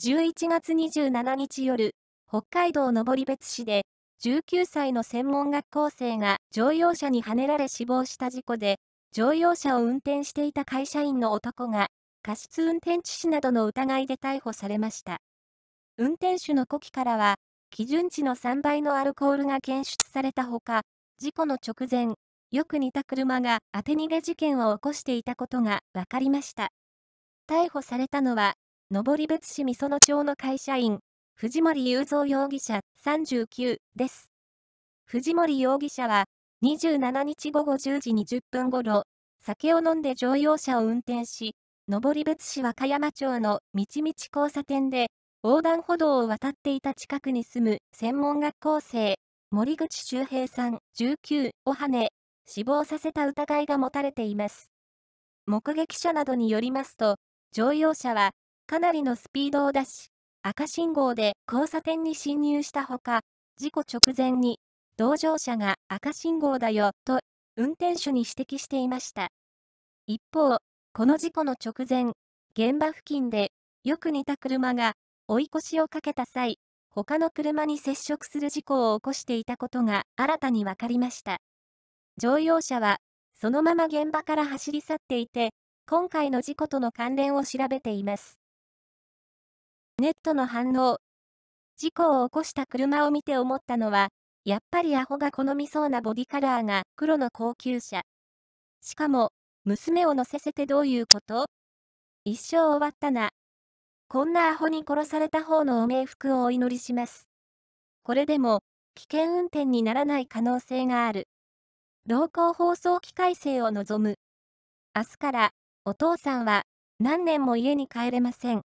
11月27日夜、北海道登別市で、19歳の専門学校生が乗用車にはねられ死亡した事故で、乗用車を運転していた会社員の男が、過失運転致死などの疑いで逮捕されました。運転手の呼気からは、基準値の3倍のアルコールが検出されたほか、事故の直前、よく似た車が当て逃げ事件を起こしていたことが分かりました。逮捕されたのは登別市美園町の会社員、藤森雄三容疑者39です。藤森容疑者は、27日午後10時20分ごろ、酒を飲んで乗用車を運転し、登別市和歌山町の道道交差点で、横断歩道を渡っていた近くに住む専門学校生、森口周平さん19をはね、死亡させた疑いが持たれています。目撃者などによりますと、乗用車はかなりのスピードを出し、赤信号で交差点に進入したほか、事故直前に、同乗者が赤信号だよと、運転手に指摘していました。一方、この事故の直前、現場付近で、よく似た車が追い越しをかけた際、他の車に接触する事故を起こしていたことが新たに分かりました。乗用車は、そのまま現場から走り去っていて、今回の事故との関連を調べています。ネットの反応。事故を起こした車を見て思ったのは、やっぱりアホが好みそうなボディカラーが黒の高級車。しかも、娘を乗せせてどういうこと一生終わったな。こんなアホに殺された方のお冥福をお祈りします。これでも、危険運転にならない可能性がある。老行放送機改正を望む。明日から、お父さんは、何年も家に帰れません。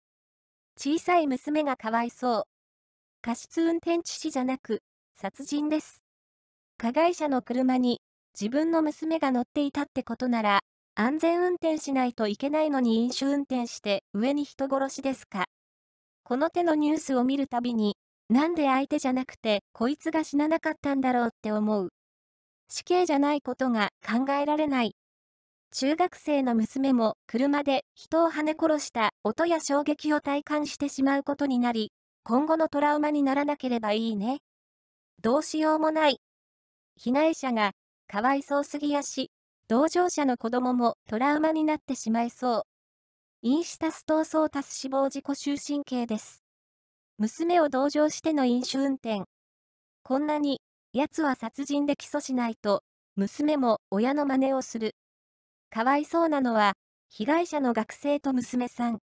小さい娘がかわいそう。過失運転致死じゃなく、殺人です。加害者の車に自分の娘が乗っていたってことなら、安全運転しないといけないのに飲酒運転して上に人殺しですか。この手のニュースを見るたびに、なんで相手じゃなくてこいつが死ななかったんだろうって思う。死刑じゃないことが考えられない。中学生の娘も車で人をはね殺した音や衝撃を体感してしまうことになり、今後のトラウマにならなければいいね。どうしようもない。被害者がかわいそうすぎやし、同乗者の子供もトラウマになってしまいそう。インシタス闘争タス死亡自己終身刑です。娘を同乗しての飲酒運転。こんなに、奴は殺人で起訴しないと、娘も親の真似をする。かわいそうなのは、被害者の学生と娘さん。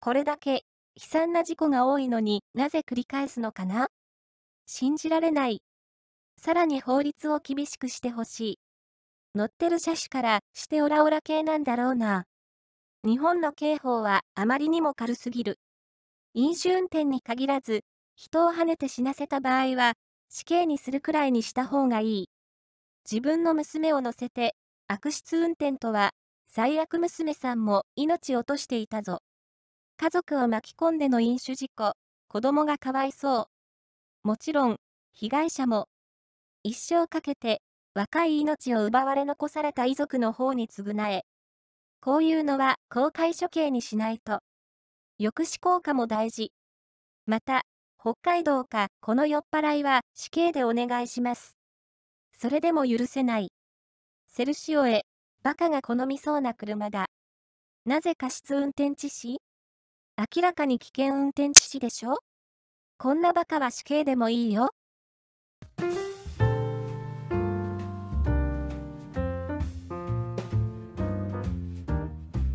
これだけ、悲惨な事故が多いのになぜ繰り返すのかな信じられない。さらに法律を厳しくしてほしい。乗ってる車種からしてオラオラ系なんだろうな。日本の刑法はあまりにも軽すぎる。飲酒運転に限らず、人をはねて死なせた場合は、死刑にするくらいにした方がいい。自分の娘を乗せて悪質運転とは、最悪娘さんも命落としていたぞ。家族を巻き込んでの飲酒事故、子供がかわいそう。もちろん、被害者も。一生かけて、若い命を奪われ残された遺族の方に償え。こういうのは公開処刑にしないと。抑止効果も大事。また、北海道かこの酔っ払いは死刑でお願いします。それでも許せない。セルシオへ、バカが好みそうな車だ。なぜ過失運転致死明らかに危険運転致死でしょこんなバカは死刑でもいいよ。